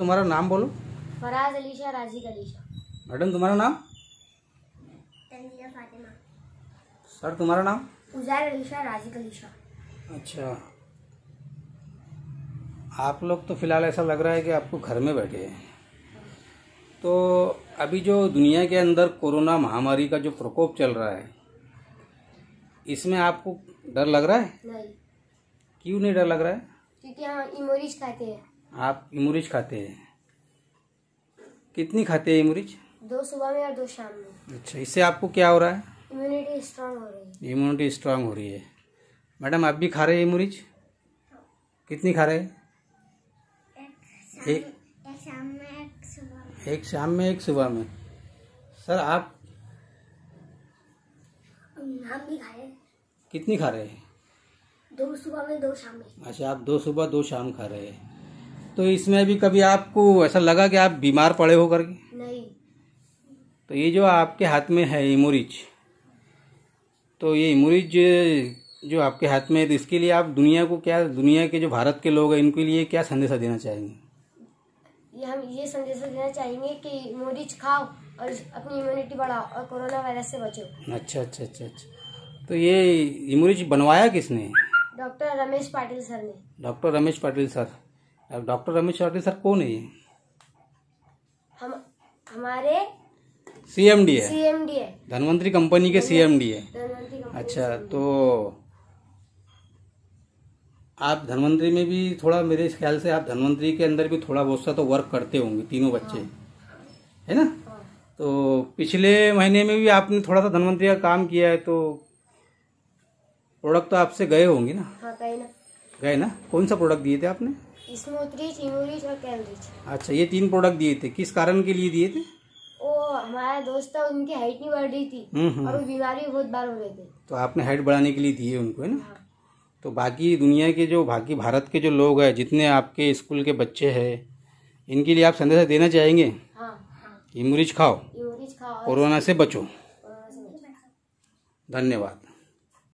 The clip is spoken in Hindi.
तुम्हारा नाम बोलो फराज अलीशा राजी अलीशा मैडम तुम्हारा नाम सर तुम्हारा नाम उजैर अलीशा राजी अलीशा अच्छा आप लोग तो फिलहाल ऐसा लग रहा है कि आपको घर में बैठे हैं तो अभी जो दुनिया के अंदर कोरोना महामारी का जो प्रकोप चल रहा है इसमें आपको डर लग रहा है नहीं क्यों नहीं डर लग रहा है क्योंकि हम इमोरिज खाते हैं आप इमुरिज खाते हैं कितनी खाते हैं इमुरिज दो सुबह में और दो शाम में अच्छा इससे आपको क्या हो रहा है इम्यूनिटी स्ट्रांग हो रही है इम्यूनिटी स्ट्रांग हो रही है मैडम आप भी खा रहे हैं इमुरिज कितनी खा रहे हैं एक शाम में एक सुबह एक शाम में एक सुबह में सर आप हम भी खा रहे हैं कितनी खा रहे हैं दो सुबह में दो शाम में अच्छा आप दो सुबह दो शाम खा रहे हैं तो इसमें भी कभी आपको ऐसा लगा कि आप बीमार पड़े हो करके नहीं तो ये जो आपके हाथ में है इमोरिज तो ये इमोरिज जो आपके हाथ में है तो इसके लिए आप दुनिया को क्या दुनिया के जो भारत के लोग हैं इनके लिए क्या संदेशा देना चाहेंगे हम ये संदेशा देना चाहेंगे कि इमोरिज खाओ और अपनी इम्यूनिटी बढ़ाओ और कोरोना वायरस से बचो अच्छा अच्छा अच्छा अच्छा तो ये इमोरिज बनवाया किसने डॉक्टर रमेश पाटिल सर ने डॉक्टर रमेश पाटिल सर अब डॉक्टर रमेश चौधरी सर कौन है हम हमारे सीएमडी है सीएमडी है धनवंतरी कंपनी के सीएमडी है अच्छा तो आप धनवंतरी में भी थोड़ा मेरे ख्याल से आप धनवंतरी के अंदर भी थोड़ा बहुत सा तो वर्क करते होंगे तीनों बच्चे हाँ। है ना हाँ। तो पिछले महीने में भी आपने थोड़ा सा धनवंतरी का काम किया है तो प्रोडक्ट तो आपसे गए होंगे ना हाँ ना गए ना कौन सा प्रोडक्ट दिए थे आपने और अच्छा ये तीन प्रोडक्ट दिए थे किस कारण के लिए दिए थे वो हमारा दोस्त था उनकी हाइट नहीं बढ़ रही थी हम्म, हम्म। और वो बीमारी बहुत बार हो रही थी तो आपने हाइट बढ़ाने के लिए दिए उनको है ना हाँ। तो बाकी दुनिया के जो बाकी भारत के जो लोग हैं जितने आपके स्कूल के बच्चे हैं इनके लिए आप संदेश देना चाहेंगे हाँ, हाँ। इमरिज खाओ खाओ कोरोना से बचो धन्यवाद